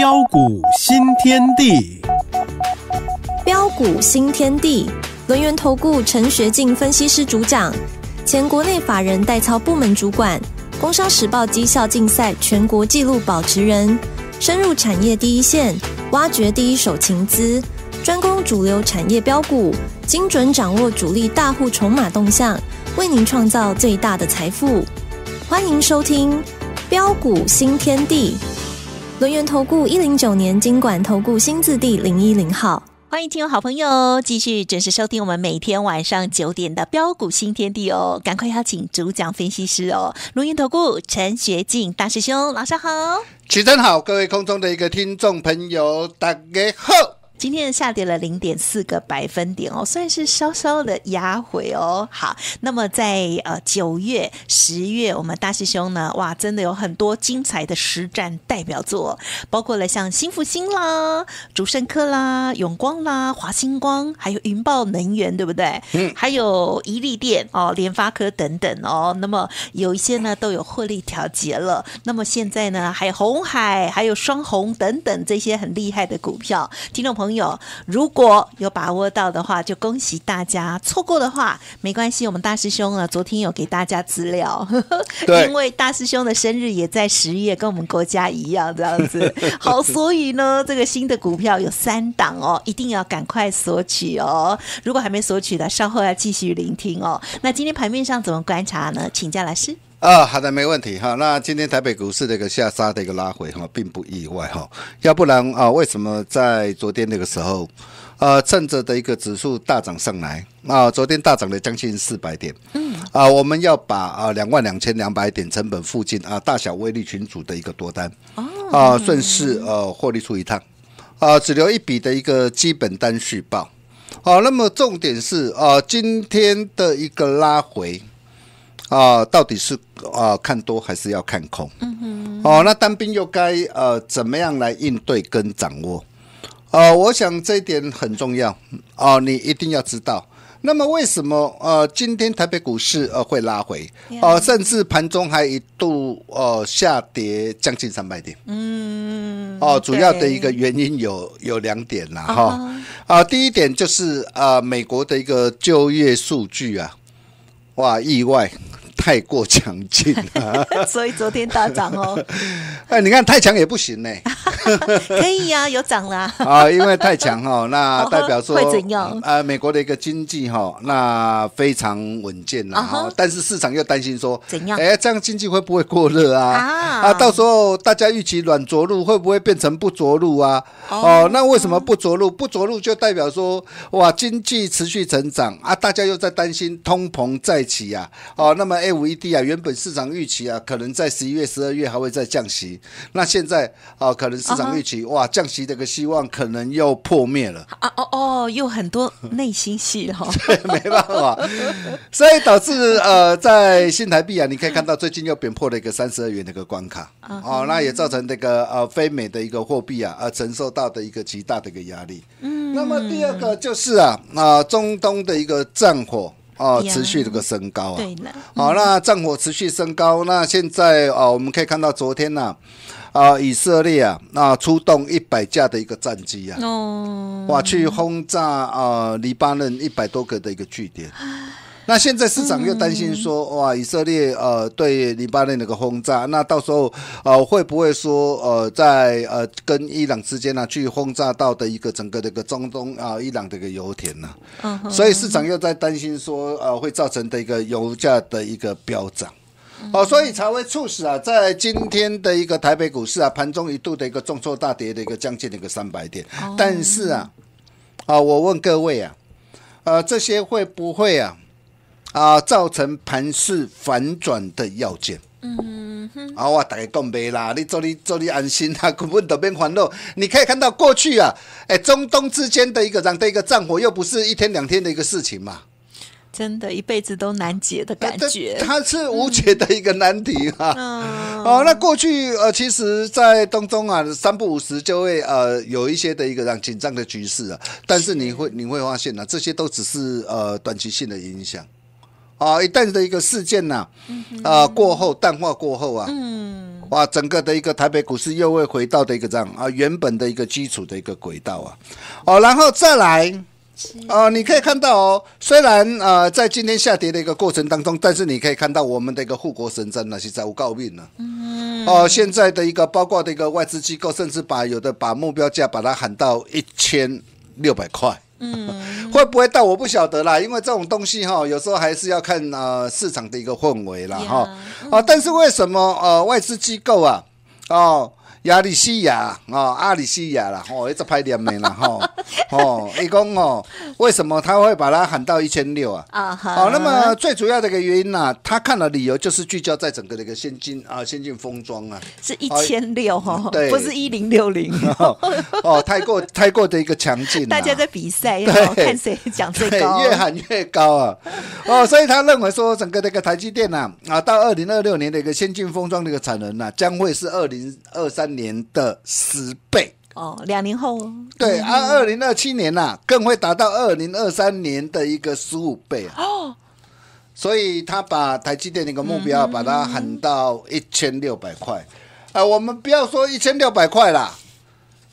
标股新天地，标股新天地，轮源投顾陈学进分析师主讲，前国内法人代操部门主管，工商时报绩效竞赛全国纪录保持人，深入产业第一线，挖掘第一手情资，专攻主流产业标股，精准掌握主力大户筹码动向，为您创造最大的财富。欢迎收听标股新天地。轮源投顾一零九年经管投顾新字第零一零号，欢迎听友好朋友继续准时收听我们每天晚上九点的标股新天地哦，赶快邀请主讲分析师哦，龙源投顾陈学进大师兄老师好，起真好，各位空中的一个听众朋友，大家好。今天下跌了零点四个百分点哦，算是稍稍的压回哦。好，那么在呃九月、十月，我们大师兄呢，哇，真的有很多精彩的实战代表作，包括了像新复星啦、竹生科啦、永光啦、华星光，还有云豹能源，对不对？嗯，还有宜利电哦、联发科等等哦。那么有一些呢都有获利调节了。那么现在呢，还有红海，还有双红等等这些很厉害的股票，听众朋友。朋友，如果有把握到的话，就恭喜大家；错过的话，没关系。我们大师兄啊，昨天有给大家资料，因为大师兄的生日也在十月，跟我们国家一样这样子。好，所以呢，这个新的股票有三档哦，一定要赶快索取哦。如果还没索取的，稍后要继续聆听哦。那今天盘面上怎么观察呢？请教老师。啊，好的，没问题哈。那今天台北股市的一个下杀的一个拉回哈，并不意外哈。要不然啊，为什么在昨天那个时候，呃，趁着的一个指数大涨上来，啊，昨天大涨了将近四百点。嗯。啊，我们要把啊两万两千两百点成本附近啊大小威力群组的一个多单啊顺势呃获利出一趟啊，只留一笔的一个基本单续报。好，那么重点是啊，今天的一个拉回。啊，到底是啊看多还是要看空？嗯哼。哦，那单兵又该呃怎么样来应对跟掌握？呃，我想这一点很重要哦，你一定要知道。那么为什么呃今天台北股市呃会拉回？哦，甚至盘中还一度呃下跌将近三百点。嗯。哦，主要的一个原因有有两点啦，哈。啊，第一点就是啊美国的一个就业数据啊，哇，意外。太过强劲，所以昨天大涨哦。哎，你看太强也不行呢。可以啊，有涨啦啊，因为太强哈，那代表说会怎样？呃，美国的一个经济哈，那非常稳健啦。哦，但是市场又担心说怎样？哎，这样经济会不会过热啊？啊，到时候大家预期软着陆会不会变成不着陆啊？哦，那为什么不着陆？不着陆就代表说哇，经济持续成长啊，大家又在担心通膨再起呀？哦，那么 A 五 e d 啊，原本市场预期啊，可能在十一月、十二月还会再降息，那现在啊，可能是。预期哇，降息这个希望可能又破灭了啊！哦哦，又很多内心戏哈，没办法，所以导致呃，在新台币啊，你可以看到最近又跌破了一个三十二元一个关卡哦，那也造成这个呃非美的一个货币啊，呃，承受到的一个极大的一个压力。嗯，那么第二个就是啊啊，中东的一个战火啊，持续这个升高啊，好，那战火持续升高，那现在啊，我们可以看到昨天呢。啊，以色列啊，那出动一百架的一个战机啊，哇，去轰炸啊黎巴嫩一百多个的一个据点。那现在市场又担心说，哇，以色列呃对黎巴嫩那个轰炸，那到时候呃会不会说呃在呃跟伊朗之间呢去轰炸到的一个整个这个中东啊伊朗这个油田呢？所以市场又在担心说，呃会造成的一个油价的一个飙涨。哦，所以才会促使啊，在今天的一个台北股市啊，盘中一度的一个重挫大跌的一个将近的一个三百点。但是啊，啊，我问各位啊，呃，这些会不会啊啊造成盘势反转的要件？嗯哼，啊，我大概讲没啦，你做你做你安心啦，根本都免烦恼。你可以看到过去啊，哎，中东之间的一个样的一个战火又不是一天两天的一个事情嘛。真的，一辈子都难解的感觉。它是无解的一个难题啊！哦，那过去呃，其实，在当中啊，三不五时就会呃，有一些的一个这样紧张的局势啊。但是你会，你会发现呢，这些都只是呃短期性的影响啊。一旦的一个事件呢，啊过后淡化过后啊，哇，整个的一个台北股市又会回到的一个这样啊原本的一个基础的一个轨道啊。哦，然后再来。啊，你可以看到哦，虽然啊，在今天下跌的一个过程当中，但是你可以看到我们的一个护国神针呢，是在告命了。嗯，哦，现在的一个包括的一个外资机构，甚至把有的把目标价把它喊到一千六百块。嗯，会不会到我不晓得啦，因为这种东西哈，有时候还是要看啊市场的一个氛围啦。哈。啊，但是为什么呃外资机构啊，啊？亚里西亚哦，阿里西亚啦，哦一直拍脸名了哈，哦，伊讲哦，为什么他会把它喊到一千六啊？啊，好，那么最主要的一个原因啊，他看的理由就是聚焦在整个的一个先进啊，先进封装啊，是一千六哈，对，不是一零六零 哦，太过太过的一个强劲，大家在比赛对，看谁讲最高，越喊越高啊，哦，所以他认为说整个这个台积电呐啊，到二零二六年的一个先进封装的一个产能呐，将会是二零二三。年的十倍哦，两年后对，按二零二七年呐，更会达到二零二三年的一个十五倍啊！哦，所以他把台积电的一个目标把它喊到一千六百块啊，我们不要说一千六百块啦。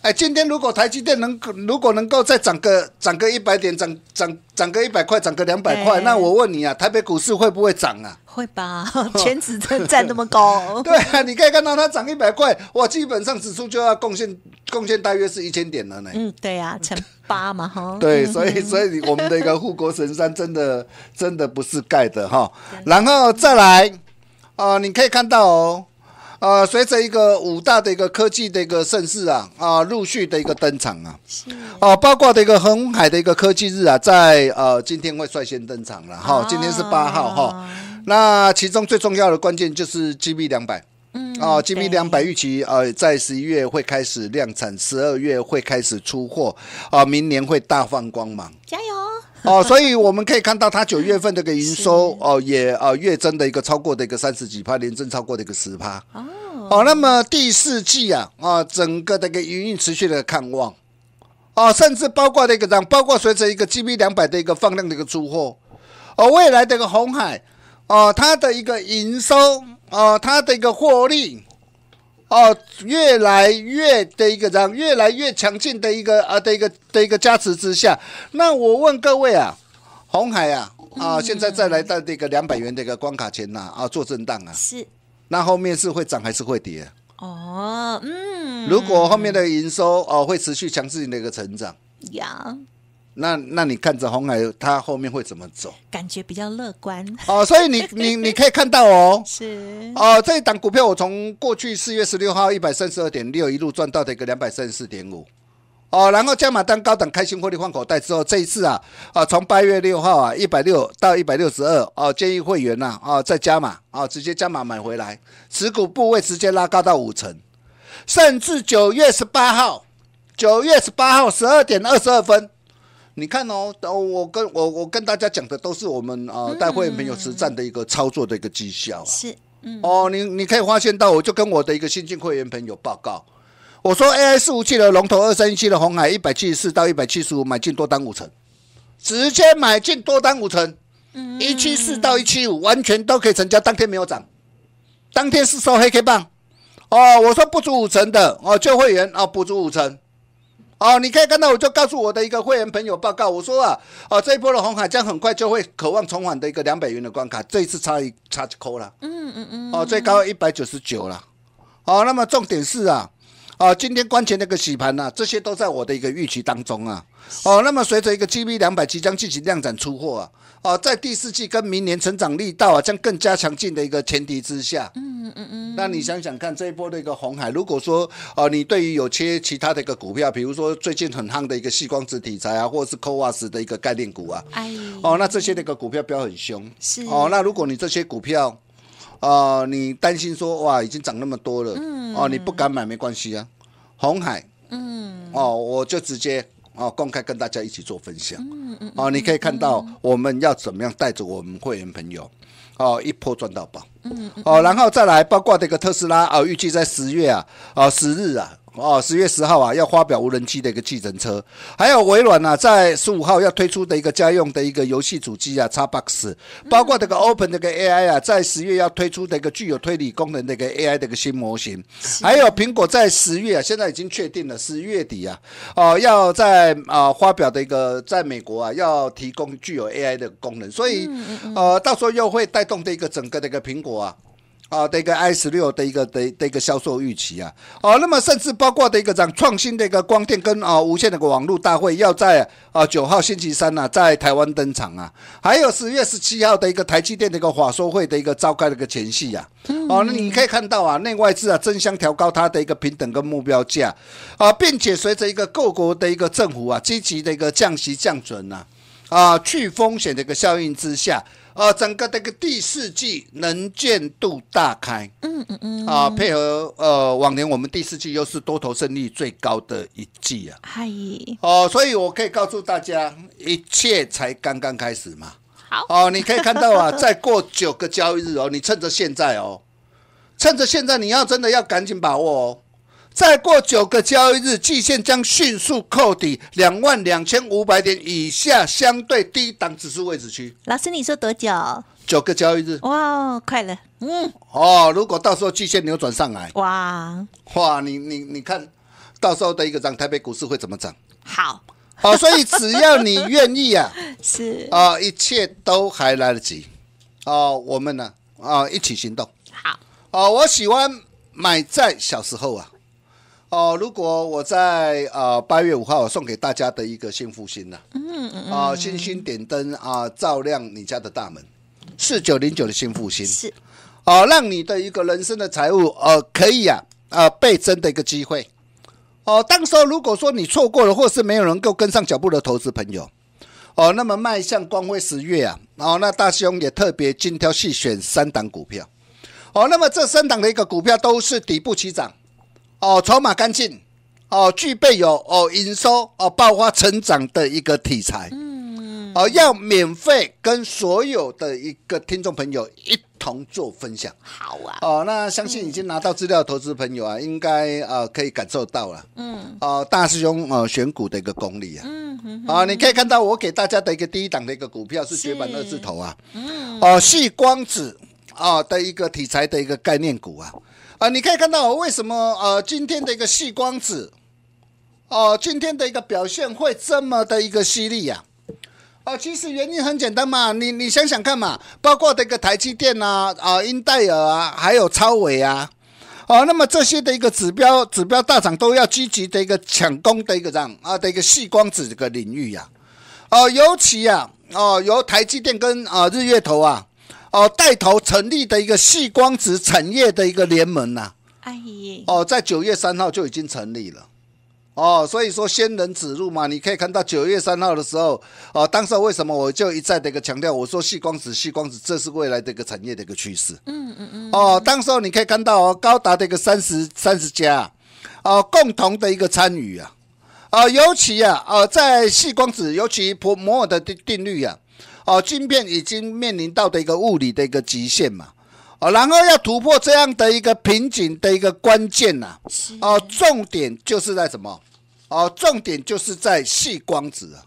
哎，今天如果台积电能，如果能够再涨个涨个一百点，涨涨涨个一百块，涨个两百块，那我问你啊，台北股市会不会涨啊？会吧，全指占那么高。对啊，你可以看到它涨一百块，我基本上指数就要贡献贡献，大约是一千点了呢。嗯，对啊，成八嘛哈。对，所以所以我们的一个护国神山真的真的不是盖的哈。然后再来，呃，你可以看到哦。呃，随着一个五大的一个科技的一个盛世啊，啊，陆续的一个登场啊，哦，包括的一个横海的一个科技日啊，在呃今天会率先登场了哈，今天是八号哈，那其中最重要的关键就是 G B 两百。哦，GM 两百预期呃，在十一月会开始量产，十二月会开始出货，啊，明年会大放光芒，加油！哦，所以我们可以看到，它九月份这个营收 哦，也呃月增的一个超过的一个三十几趴，年增超过的一个十趴。哦，那么第四季啊，啊，整个一个营运持续的看望，哦，甚至包括那个，包括随着一个 g b 两百的一个放量的一个出货，哦，未来的一个红海，哦，它的一个营收。哦，它的一个获利，哦，越来越的一个涨，越来越强劲的一个啊的一个的一个加持之下，那我问各位啊，红海啊啊，现在再来到这个两百元的一个关卡前呐啊，做震荡啊，是，那后面是会涨还是会跌？哦，嗯，如果后面的营收哦会持续强劲的一个成长，呀。那，那你看着红海，它后面会怎么走？感觉比较乐观哦。所以你，你，你可以看到哦，是哦。这一档股票，我从过去四月十六号一百三十二点六一路赚到的一个两百三十四点五哦。然后加码单高等开心获利换口袋之后，这一次啊，啊，从八月六号啊一百六到一百六十二哦，建议会员呐啊再加码哦，直接加码买回来，持股部位直接拉高到五成，甚至九月十八号，九月十八号十二点二十二分。你看哦，我跟我我跟大家讲的都是我们啊，带会没有实战的一个操作的一个绩效啊。是，哦，你你可以发现到，我就跟我的一个新进会员朋友报告，我说 A I 四五七的龙头，二三一七的红海，一百七十四到一百七十五买进多单五成，直接买进多单五成，一七四到一七五完全都可以成交，当天没有涨，当天是收黑 K 棒。哦，我说不足五成的，哦，就会员哦，不足五成。哦，你可以看到，我就告诉我的一个会员朋友报告，我说啊，哦，这一波的红海将很快就会渴望重返的一个两百元的关卡，这一次差一差扣了，嗯嗯嗯，哦，最高一百九十九了，哦，那么重点是啊，啊，今天关前那个洗盘啊，这些都在我的一个预期当中啊。哦，那么随着一个 g b 两百即将进行量产出货啊，哦，在第四季跟明年成长力道啊将更加强劲的一个前提之下，嗯嗯嗯嗯，那你想想看这一波的一个红海，如果说哦，你对于有切其他的一个股票，比如说最近很夯的一个细光子题材啊，或者是 COAS 的一个概念股啊，哎，哦，那这些那个股票不要很凶，是哦，那如果你这些股票，呃，你担心说哇已经涨那么多了，嗯，哦，你不敢买没关系啊，红海，嗯，哦，我就直接。哦，公开跟大家一起做分享，嗯嗯。哦，你可以看到我们要怎么样带着我们会员朋友，哦，一波赚到宝，哦，然后再来包括这个特斯拉，哦，预计在十月啊，啊，十日啊。哦，十月十号啊，要发表无人机的一个程车，还有微软呢，在十五号要推出的一个家用的一个游戏主机啊，Xbox，包括这个 Open 这个 AI 啊，在十月要推出的一个具有推理功能的一个 AI 的一个新模型，还有苹果在十月啊，现在已经确定了十月底啊，哦，要在啊发表的一个在美国啊要提供具有 AI 的功能，所以呃，到时候又会带动的一个整个的一个苹果啊。啊，的一个 i 十六的一个的的一个销售预期啊，哦，那么甚至包括的一个样创新的一个光电跟啊无线的个网络大会要在啊九号星期三呢，在台湾登场啊，还有十月十七号的一个台积电的一个法说会的一个召开的一个前夕呀，哦，那你可以看到啊，内外资啊争相调高它的一个平等跟目标价啊，并且随着一个各国的一个政府啊积极的一个降息降准呐，啊去风险的一个效应之下。啊，整个这个第四季能见度大开，嗯嗯嗯，啊，配合呃往年我们第四季又是多头胜率最高的一季啊，嗨，哦，所以我可以告诉大家，一切才刚刚开始嘛，好，哦，你可以看到啊，再过九个交易日哦，你趁着现在哦，趁着现在你要真的要赶紧把握哦。再过九个交易日，季线将迅速扣底两万两千五百点以下相对低档指数位置区。老师，你说多久？九个交易日。哇，快了，嗯。哦，如果到时候季线扭转上来，哇哇，你你你看，到时候的一个涨，台北股市会怎么涨？好哦，所以只要你愿意啊，是啊，一切都还来得及。哦，我们呢，啊，一起行动。好哦，我喜欢买在小时候啊。哦，如果我在呃八月五号我送给大家的一个幸福星呢，嗯嗯嗯，啊星星点灯啊照亮你家的大门，四九零九的幸福星是，哦让你的一个人生的财务呃可以啊啊倍增的一个机会，哦，当时候如果说你错过了或是没有能够跟上脚步的投资朋友，哦，那么迈向光辉十月啊，哦那大兄也特别精挑细选三档股票，哦，那么这三档的一个股票都是底部起涨。哦，筹码干净，哦，具备有哦营收哦爆发成长的一个题材，嗯，哦要免费跟所有的一个听众朋友一同做分享，好啊，哦，那相信已经拿到资料投资朋友啊，应该呃可以感受到了，嗯，哦大师兄呃选股的一个功力啊，嗯嗯，啊你可以看到我给大家的一个第一档的一个股票是绝版二字头啊，嗯，哦系光子啊的一个题材的一个概念股啊。啊，你可以看到，为什么呃，今天的一个细光子，哦，今天的一个表现会这么的一个犀利呀？哦，其实原因很简单嘛，你你想想看嘛，包括这个台积电啊、啊，英戴尔啊，还有超伟啊，哦，那么这些的一个指标指标大涨，都要积极的一个抢攻的一个让啊的一个细光子这个领域呀，哦，尤其呀，哦，由台积电跟啊日月头啊。哦，带头成立的一个细光子产业的一个联盟呐，阿姨。哦，在九月三号就已经成立了。哦，所以说先人指路嘛，你可以看到九月三号的时候，哦，当时为什么我就一再的一个强调，我说细光子、细光子，这是未来的一个产业的一个趋势。嗯嗯嗯。哦，当时候你可以看到哦，高达的一个三十三十家，哦，共同的一个参与啊，哦，尤其啊，哦，在细光子，尤其普摩尔的定定律啊，哦，晶片已经面临到的一个物理的一个极限嘛，哦，然后要突破这样的一个瓶颈的一个关键呐，哦，重点就是在什么？哦，重点就是在细光子啊，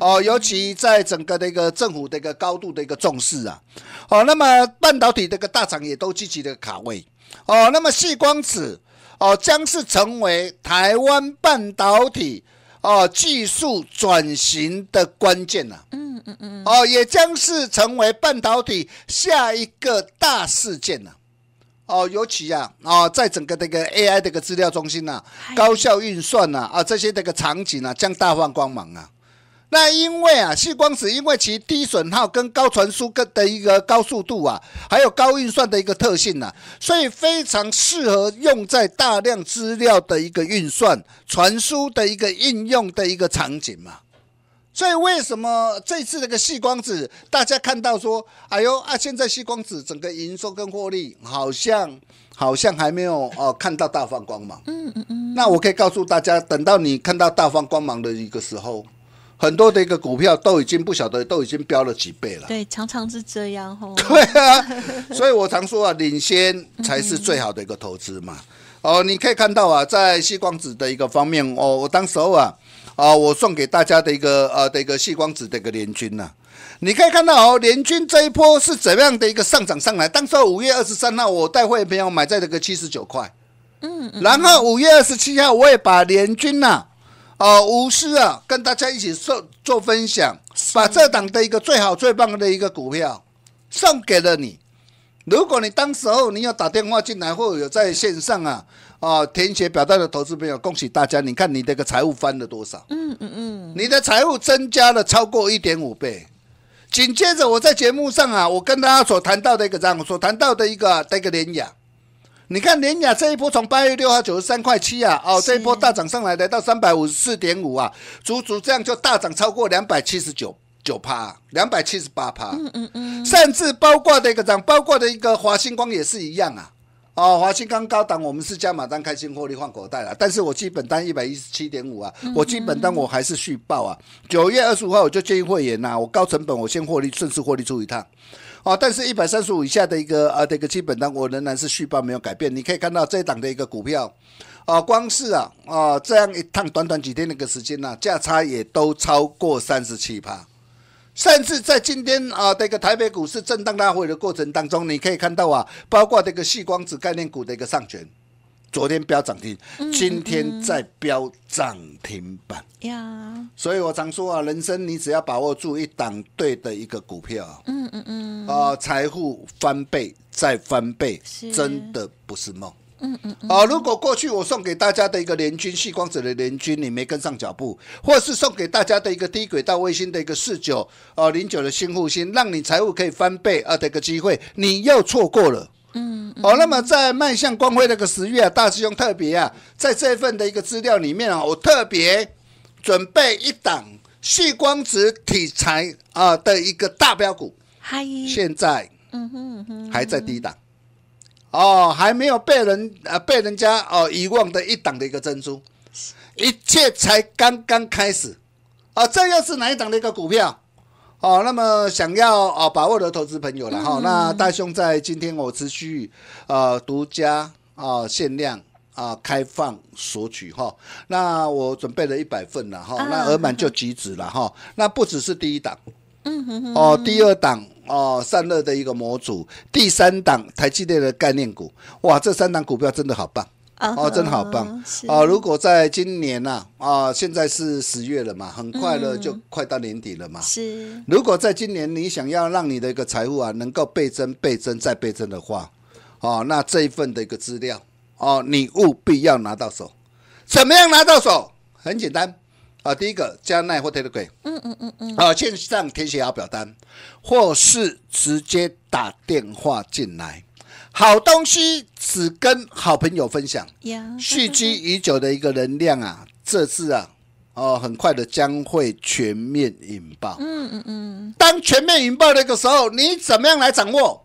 哦，尤其在整个的一个政府的一个高度的一个重视啊，哦，那么半导体这个大厂也都积极的卡位，哦，那么细光子，哦，将是成为台湾半导体。哦，技术转型的关键呐，嗯嗯嗯，哦，也将是成为半导体下一个大事件呐，哦，尤其呀，哦，在整个这个 AI 这个资料中心呐，高效运算呐，啊，这些这个场景啊，将大放光芒啊。那因为啊，细光子因为其低损耗跟高传输跟的一个高速度啊，还有高运算的一个特性啊，所以非常适合用在大量资料的一个运算传输的一个应用的一个场景嘛。所以为什么这次那个细光子大家看到说，哎呦啊，现在细光子整个营收跟获利好像好像还没有哦看到大放光芒。嗯嗯嗯。那我可以告诉大家，等到你看到大放光芒的一个时候。很多的一个股票都已经不晓得都已经飙了几倍了。对，常常是这样吼。对啊，所以我常说啊，领先才是最好的一个投资嘛。哦，你可以看到啊，在细光子的一个方面哦，我当时候啊啊，我送给大家的一个呃的一个细光子的一个联军呐，你可以看到哦，联军这一波是怎么样的一个上涨上来？当时候五月二十三号，我带会朋友买在这个七十九块，嗯，然后五月二十七号，我也把联军呐。哦，吴师啊，跟大家一起做做分享，把这档的一个最好最棒的一个股票送给了你。如果你当时候你要打电话进来或有在线上啊，啊填写表单的投资朋友，恭喜大家！你看你这个财务翻了多少？嗯嗯嗯，你的财务增加了超过一点五倍。紧接着我在节目上啊，我跟大家所谈到的一个这样，所谈到的一个的一个连讲。你看连雅这一波从八月六号九十三块七啊，哦，这一波大涨上来的到三百五十四点五啊，足足这样就大涨超过两百七十九九趴，两百七十八趴。嗯嗯嗯。甚至包括的一个涨，包括的一个华星光也是一样啊。哦，华星光高档，我们是加码单开心获利换口袋了，但是我基本单一百一十七点五啊，我基本单我还是续报啊。九月二十五号我就建议会员呐，我高成本我先获利，顺势获利出一趟。啊，但是，一百三十五以下的一个啊，这个基本呢，我仍然是续报没有改变。你可以看到这一档的一个股票，啊，光是啊啊，这样一趟短短几天的一个时间呢，价差也都超过三十七趴，甚至在今天啊，这个台北股市震荡拉回的过程当中，你可以看到啊，包括这个细光子概念股的一个上旋。昨天飙涨停，今天再飙涨停板。呀！所以我常说啊，人生你只要把握住一档对的一个股票嗯嗯嗯，啊，财富翻倍再翻倍，真的不是梦。嗯嗯。啊，如果过去我送给大家的一个联军细光子的联军，你没跟上脚步，或是送给大家的一个低轨道卫星的一个四九啊零九的新护星，让你财务可以翻倍啊的一个机会，你又错过了。嗯，哦，那么在迈向光辉那个十月啊，大师兄特别啊，在这份的一个资料里面啊，我特别准备一档旭光子题材啊的一个大标股，嗨，现在嗯哼哼还在低档，哦，还没有被人啊被人家哦遗忘的一档的一个珍珠，一切才刚刚开始啊，这又是哪一档的一个股票？哦，那么想要啊把握的投资朋友了哈，那大兄在今天我持续呃独家啊限量啊开放索取哈，那我准备了一百份了哈，那额满就即止了哈，那不只是第一档，嗯哼哼，哦第二档哦散热的一个模组，第三档台积电的概念股，哇，这三档股票真的好棒。哦，真好棒！啊，如果在今年呐，啊，现在是十月了嘛，很快了，就快到年底了嘛。是。如果在今年你想要让你的一个财富啊能够倍增、倍增再倍增的话，哦，那这一份的一个资料，哦，你务必要拿到手。怎么样拿到手？很简单，啊，第一个加奈或推特群。嗯嗯嗯嗯。啊，线上填写好表单，或是直接打电话进来。好东西只跟好朋友分享，蓄积已久的一个能量啊，这次啊，哦，很快的将会全面引爆。嗯嗯嗯，当全面引爆的一个时候，你怎么样来掌握？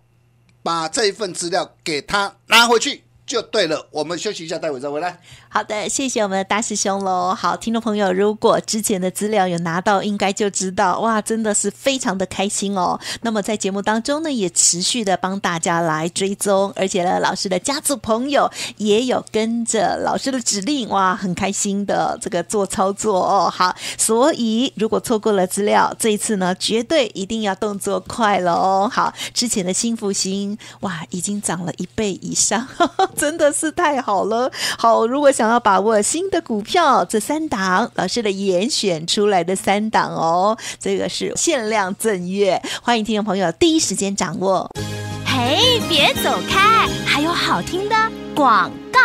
把这一份资料给他拿回去。就对了，我们休息一下，待会再回来。好的，谢谢我们的大师兄喽。好，听众朋友，如果之前的资料有拿到，应该就知道哇，真的是非常的开心哦。那么在节目当中呢，也持续的帮大家来追踪，而且呢，老师的家族朋友也有跟着老师的指令，哇，很开心的这个做操作哦。好，所以如果错过了资料，这一次呢，绝对一定要动作快喽。好，之前的幸福心哇，已经涨了一倍以上。真的是太好了！好，如果想要把握新的股票，这三档老师的严选出来的三档哦，这个是限量赠阅，欢迎听众朋友第一时间掌握。嘿，别走开，还有好听的广告。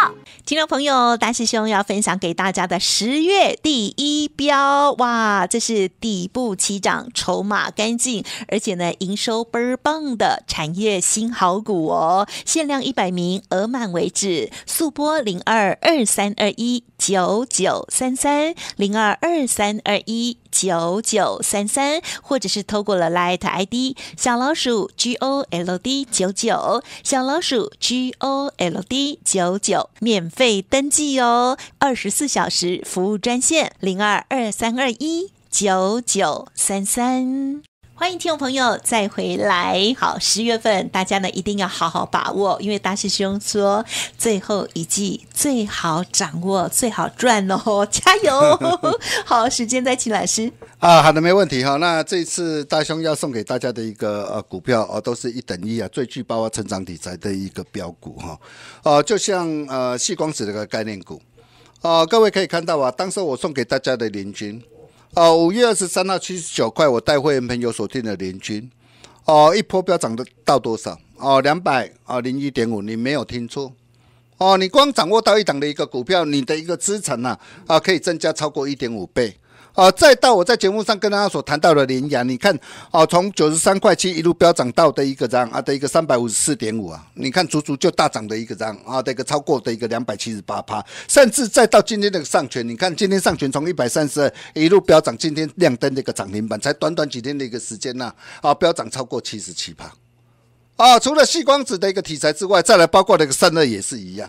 听众朋友，大师兄要分享给大家的十月第一标，哇，这是底部起涨、筹码干净，而且呢营收倍儿棒的产业新好股哦，限量一百名，额满为止，速播零二二三二一九九三三零二二三二一。九九三三，或者是透过了 Light ID 小老鼠 G O L D 九九，小老鼠 G O L D 九九，免费登记哦，二十四小时服务专线零二二三二一九九三三。欢迎听众朋友再回来。好，十月份大家呢一定要好好把握，因为大师兄说最后一季最好掌握、最好赚哦，加油！好，时间再请老师。啊，好的，没问题哈。那这一次大兄要送给大家的一个呃股票啊，都是一等一啊，最具包括成长题材的一个标股哈。啊，就像呃细光子这个概念股啊，各位可以看到啊，当时我送给大家的领军。哦，五月二十三到七十九块，我带会员朋友锁定的联军，哦，一波标涨的到多少？哦，两百啊，零一点五，你没有听错，哦，你光掌握到一档的一个股票，你的一个资产呐，啊，可以增加超过一点五倍。啊，再到我在节目上跟大家所谈到的羚羊，你看，啊，从九十三块七一路飙涨到的一个涨啊的一个三百五十四点五啊，你看足足就大涨的一个涨啊的一个超过的一个两百七十八趴，甚至再到今天那个上权，你看今天上权从一百三十一路飙涨，今天亮灯的一个涨停板，才短短几天的一个时间呢，啊，飙涨超过七十七趴。啊，除了细光子的一个题材之外，再来包括那个散热也是一样。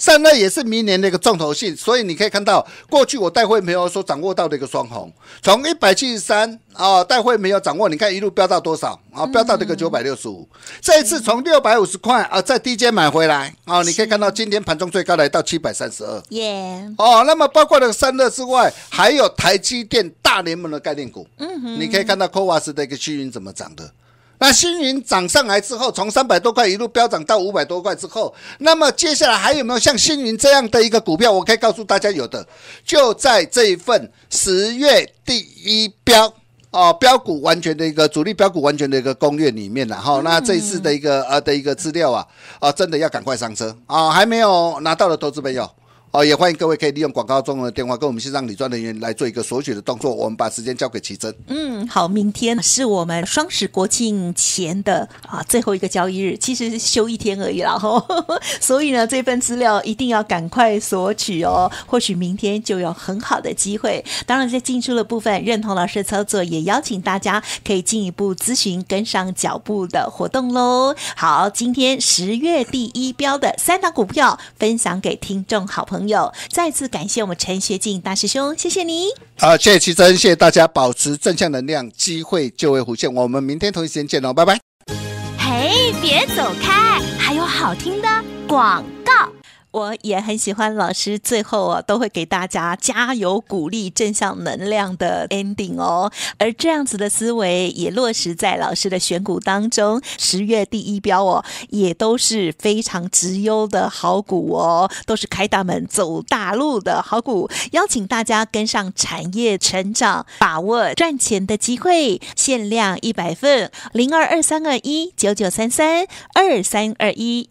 三热也是明年的一个重头戏，所以你可以看到，过去我带会没有说掌握到的一个双红，从一百七十三啊，戴会没有掌握，你看一路飙到多少啊，飙到这个九百六十五，这一次从六百五十块啊，在低阶买回来啊，你可以看到今天盘中最高来到七百三十二，耶，哦，那么包括了三热之外，还有台积电大联盟的概念股，嗯哼，你可以看到科瓦斯的一个基因怎么涨的。那星云涨上来之后，从三百多块一路飙涨到五百多块之后，那么接下来还有没有像星云这样的一个股票？我可以告诉大家，有的，就在这一份十月第一标啊，标股完全的一个主力标股完全的一个攻略里面了哈，那这一次的一个呃的一个资料啊啊，真的要赶快上车啊，还没有拿到的投资朋友。哦，也欢迎各位可以利用广告中的电话跟我们线上理专人员来做一个索取的动作。我们把时间交给奇珍。嗯，好，明天是我们双十国庆前的啊最后一个交易日，其实休一天而已啦，吼，所以呢，这份资料一定要赶快索取哦，或许明天就有很好的机会。当然，在进出的部分认同老师的操作，也邀请大家可以进一步咨询跟上脚步的活动喽。好，今天十月第一标的三档股票分享给听众好朋友。朋友，再次感谢我们陈学景大师兄，谢谢你。好，谢谢奇珍，谢谢大家，保持正向能量，机会就会浮现。我们明天同一时间见喽，拜拜。嘿，别走开，还有好听的广告。我也很喜欢老师最后啊，都会给大家加油、鼓励、正向能量的 ending 哦。而这样子的思维也落实在老师的选股当中，十月第一标哦，也都是非常直优的好股哦，都是开大门走大路的好股。邀请大家跟上产业成长，把握赚钱的机会，限量一百份，零二二三二一九九三三二三二一。